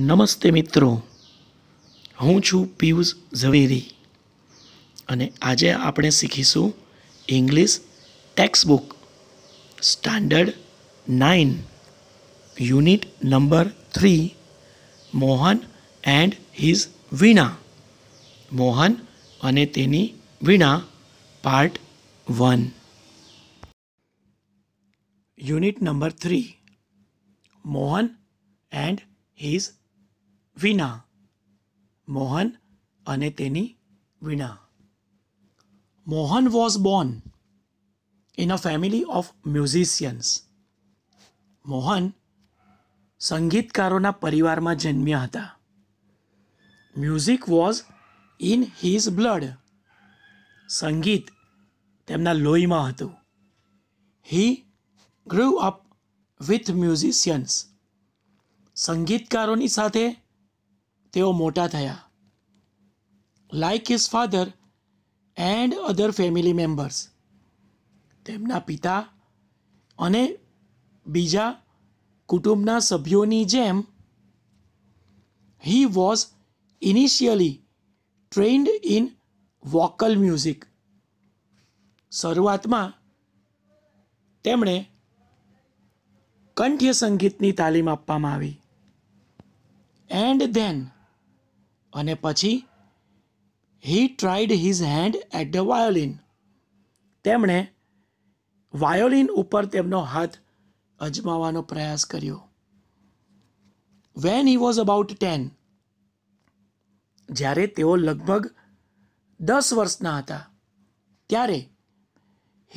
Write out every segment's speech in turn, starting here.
નમસ્તે મિત્રો હું છું પિયુષ ઝવેરી અને આજે આપણે શીખીશું English text book standard nine unit number three Mohan and his veena Mohan અને તેની વીણા part one unit number three Mohan and his veena Mohan અને તેની વીણા Mohan was born in a family of musicians Mohan સંગીતકારોના પરિવારમાં જન્મ્યા હતા music was in his blood સંગીત તેમના લોહીમાં હતું he grew up with musicians સંગીતકારોની સાથે તેઓ મોટા થયા like his father and other family members તેમના પિતા અને બીજા કુટુંબના સભ્યોની જેમ he was initially trained in vocal music શરૂઆતમાં તેમણે કંઠ્ય સંગીતની તાલીમ આપવામાં આવી એન્ડ ધેન અને પછી he tried his hand at the violin તેમણે વાયોલિન ઉપર તેમનો હાથ અજમાવાનો પ્રયાસ કર્યો when he was about ten જ્યારે તેઓ લગભગ દસ વર્ષના હતા ત્યારે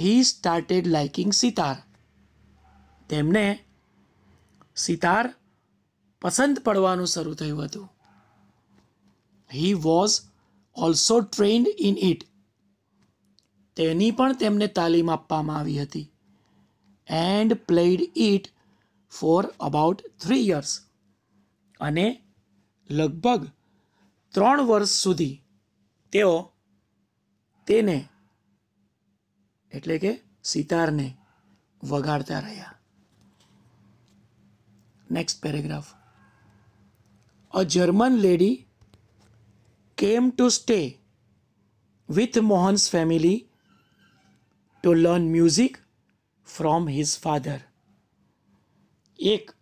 હી સ્ટાર્ટેડ લાઇકિંગ સિતાર તેમને સિતાર પસંદ પડવાનું શરૂ થયું હતું he was also trained in it તેની પણ તેમને તાલીમ આપવામાં આવી હતી and played it for about three years અને લગભગ ત્રણ વર્ષ સુધી તેઓ તેને એટલે કે સિતારને વગાડતા રહ્યા next paragraph a German lady came to stay with Mohan's family to learn music from his father. એક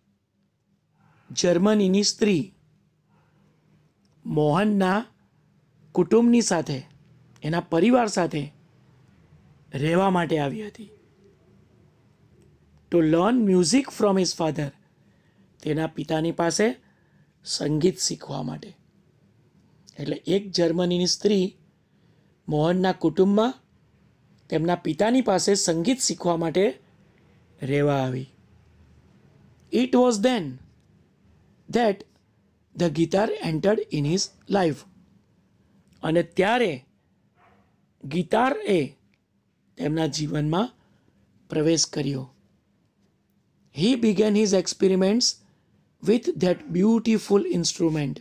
જર્મનીની સ્ત્રી મોહનના કુટુંબની સાથે એના પરિવાર સાથે રહેવા માટે આવી હતી to learn music from his father તેના પિતાની પાસે સંગીત શીખવા માટે એટલે એક જર્મનીની સ્ત્રી મોહનના કુટુંબમાં તેમના પિતાની પાસે સંગીત શીખવા માટે રહેવા આવી it was then that the guitar entered in his life અને ત્યારે ગિટાર એ તેમના જીવનમાં પ્રવેશ કર્યો he began his experiments with that beautiful instrument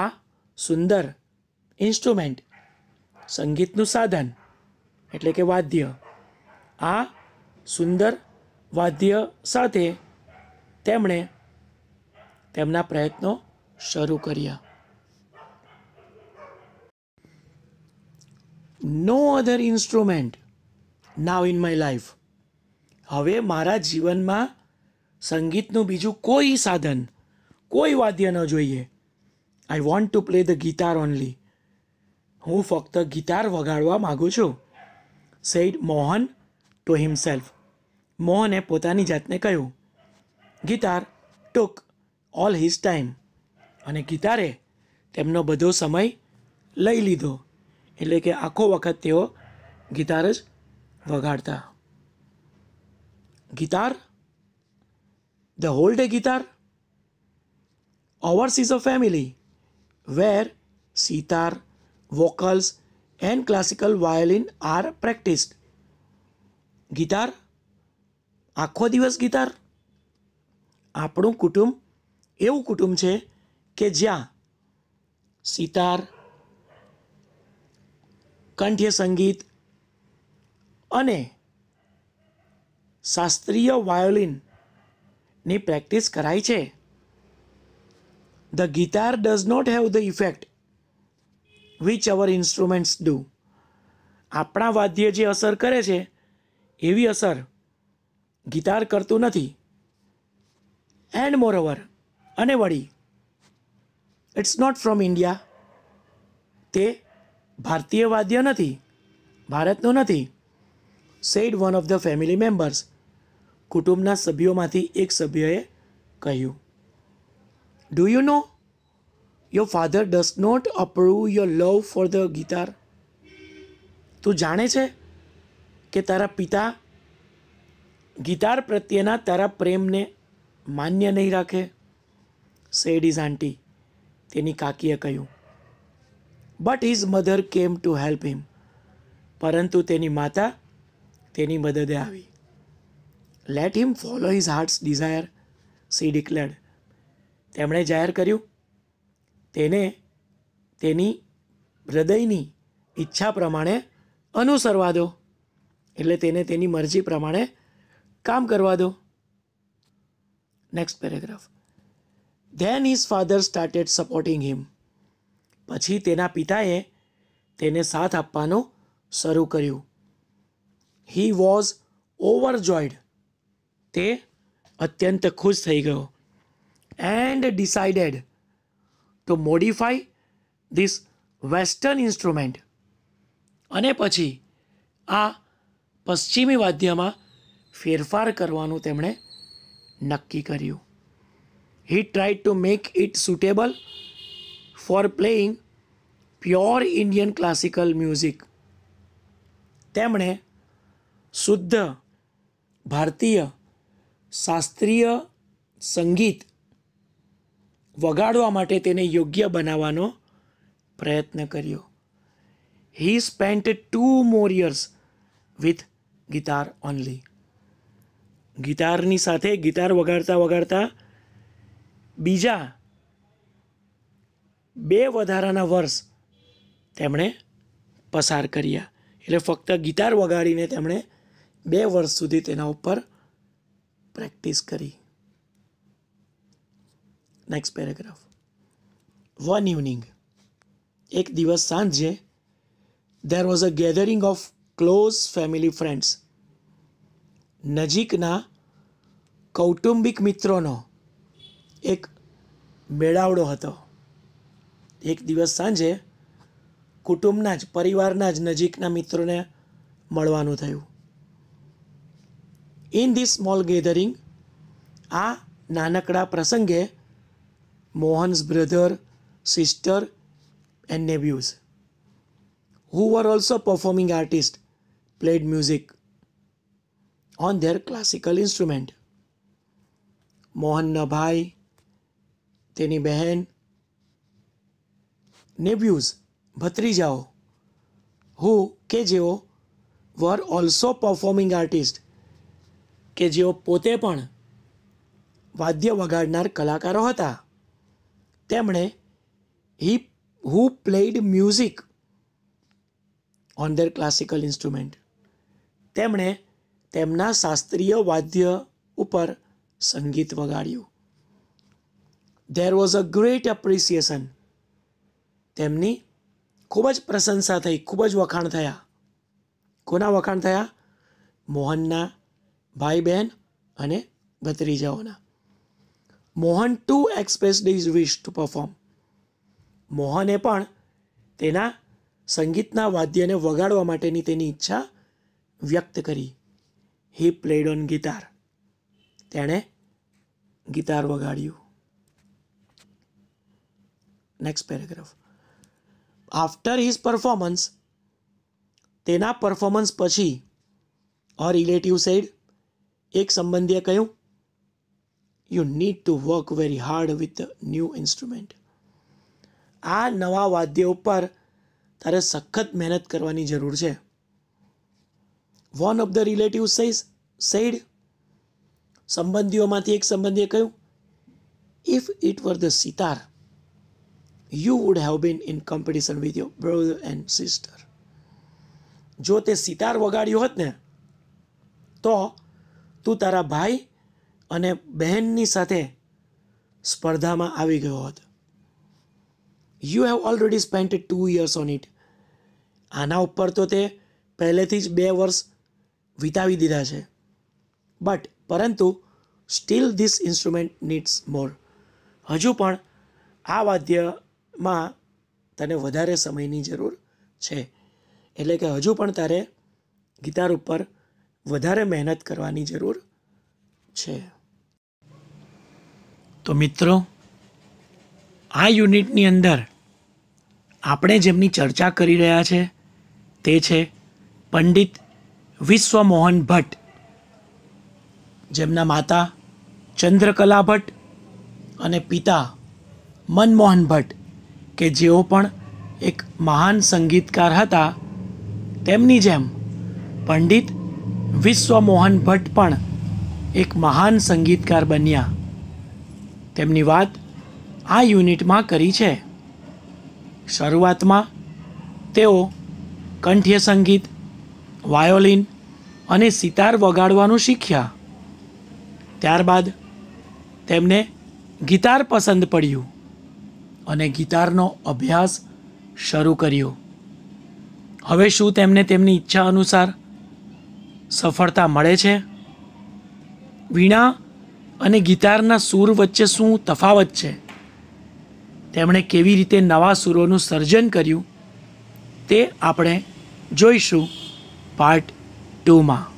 આ સુંદર ઇન્સ્ટ્રુમેન્ટ સંગીતનું સાધન એટલે કે વાદ્ય આ સુંદર વાદ્ય સાથે તેમણે તેમના પ્રયત્નો શરૂ કર્યા no other instrument now in my life હવે મારા જીવનમાં સંગીતનું બીજું કોઈ સાધન કોઈ વાદ્ય ન જોઈએ I want to play the guitar only હું ફક્ત ગિટાર વગાડવા માગું છું સેઇડ મોહન ટુ હિમસેલ્ફ મોહને પોતાની જાતને કહ્યું guitar took all his time અને ગિટારે તેમનો બધો સમય લઈ લીધો એટલે કે આખો વખત તેઓ ગિટાર જ વગાડતા guitar the whole day guitar ours is a family where sitar, vocals, and classical violin are practiced. Guitar આખો દિવસ ગિટાર આપણું કુટુંબ એવું કુટુંબ છે કે જ્યાં સિતાર કંઠ્ય સંગીત અને શાસ્ત્રીય વાયોલિનની પ્રેક્ટિસ કરાય છે The guitar does not have the effect which our instruments do. આપણા વાદ્ય જે અસર કરે છે એવી અસર ગિટાર કરતું નથી એન્ડ મોરઓવર અને વળી ઇટ્સ નોટ ફ્રોમ ઇન્ડિયા તે ભારતીય વાદ્ય નથી ભારતનું નથી said one of the family members કુટુંબના સભ્યોમાંથી એક સભ્યએ કહ્યું Do you know? Your father does not approve your love for the guitar. તું જાણે છે કે તારા પિતા ગિટાર પ્રત્યેના તારા પ્રેમને માન્ય નહીં રાખે સેડ ઇઝ આંટી તેની કાકીએ કહ્યું but his mother came to help him પરંતુ તેની માતા તેની મદદે આવી let him follow his heart's desire she declared તેમણે જાહેર કર્યું તેને તેની હૃદયની ઈચ્છા પ્રમાણે અનુસરવા દો એટલે તેને તેની મરજી પ્રમાણે કામ કરવા દો next paragraph then his father started supporting him પછી તેના પિતાએ તેને સાથ આપવાનું શરૂ કર્યું હી વોઝ ઓવરજોઈડ તે અત્યંત ખુશ થઈ ગયો and decided to modify this western instrument અને પછી આ પશ્ચિમી વાદ્યમાં ફેરફાર કરવાનું તેમણે નક્કી કર્યું he tried to make it suitable for playing pure Indian classical music તેમણે શુદ્ધ ભારતીય શાસ્ત્રીય સંગીત વગાડવા માટે તેને યોગ્ય બનાવવાનો પ્રયત્ન કર્યો he spent two more years with guitar only ગિટારની સાથે ગિટાર વગાડતા વગાડતા બીજા બે વધારાના વર્ષ તેમણે પસાર કર્યા એટલે ફક્ત ગિટાર વગાડીને તેમણે બે વર્ષ સુધી તેના ઉપર પ્રેક્ટિસ કરી નેક્સ્ટ પેરેગ્રાફ વન ઇવનિંગ એક દિવસ સાંજે there was a gathering of close family friends નજીકના કૌટુંબિક મિત્રોનો એક મેળાવડો હતો એક દિવસ સાંજે કુટુંબના જ પરિવારના જ નજીકના મિત્રોને મળવાનું થયું ઇન ધીસ સ્મોલ ગેધરિંગ આ નાનકડા પ્રસંગે Mohan's brother sister and nephews who are also performing artist played music on their classical instrument મોહનના ભાઈ તેની બહેન નેબ્યુઝ જાઓ હુ કે જેઓ વર ઓલ્સો પરફોર્મિંગ આર્ટિસ્ટ કે જેઓ પોતે પણ વાદ્ય વગાડનાર કલાકારો હતા તેમણે he who played music on their classical instrument તેમણે તેમના શાસ્ત્રીય વાદ્ય ઉપર સંગીત વગાડ્યું there was a great appreciation તેમની ખૂબ જ પ્રશંસા થઈ ખૂબ જ વખાણ થયા કોના વખાણ થયા મોહનના ભાઈ બહેન અને ભત્રીજાઓના Mohan to express these wish to perform મોહને પણ તેના સંગીતના વાદ્યને વગાડવા માટેની તેની ઈચ્છા વ્યક્ત કરી હી પ્લેડ ઓન ગિટાર તેણે ગિટાર વગાડ્યું next paragraph after his performance તેના પરફોર્મન્સ પછી અ રિલેટિવ સેડ એક સંબંધીએ કહ્યું you need to work very hard with new instrument આ નવા વાદ્ય ઉપર તારે સખત મહેનત કરવાની જરૂર છે one of the relative says said સંબંધીઓમાંથી એક સંબંધીએ કહ્યું if it were the sitar you would have been in competition with your brother and sister જો તે સિતાર વગાડ્યું હોત ને તો તું તારા ભાઈ અને બહેનની સાથે સ્પર્ધામાં આવી ગયો હતો you have already spend two years on it આના ઉપર તો તે પહેલેથી જ બે વર્ષ વિતાવી દીધા છે બટ પરંતુ still this instrument needs more હજુ પણ આ વાદ્યમાં તને વધારે સમયની જરૂર છે એટલે કે હજુ પણ તારે ગિટાર ઉપર વધારે મહેનત કરવાની જરૂર છે તો મિત્રો આ યુનિટની અંદર આપણે જેમની ચર્ચા કરી રહ્યા છે તે છે પંડિત વિશ્વમોહન ભટ્ટ જેમના માતા ચંદ્રકલા ભટ્ટ અને પિતા મનમોહન ભટ્ટ કે જેઓ પણ એક મહાન સંગીતકાર હતા તેમની જેમ પંડિત વિશ્વમોહન ભટ્ટ પણ એક મહાન સંગીતકાર બન્યા તેમની વાત આ યુનિટમાં કરી છે શરૂઆતમાં તેઓ કંઠ્ય સંગીત વાયોલિન અને સિતાર વગાડવાનું શીખ્યા ત્યારબાદ તેમને ગિટાર પસંદ પડ્યું અને ગિટારનો અભ્યાસ શરૂ કર્યો હવે શું તેમને તેમની ઈચ્છા અનુસાર સફળતા મળે છે વીણા અને ગિટારના સૂર વચ્ચે શું તફાવત છે તેમણે કેવી રીતે નવા સૂરોનું સર્જન કર્યું તે આપણે જોઈશું પાર્ટ ટુમાં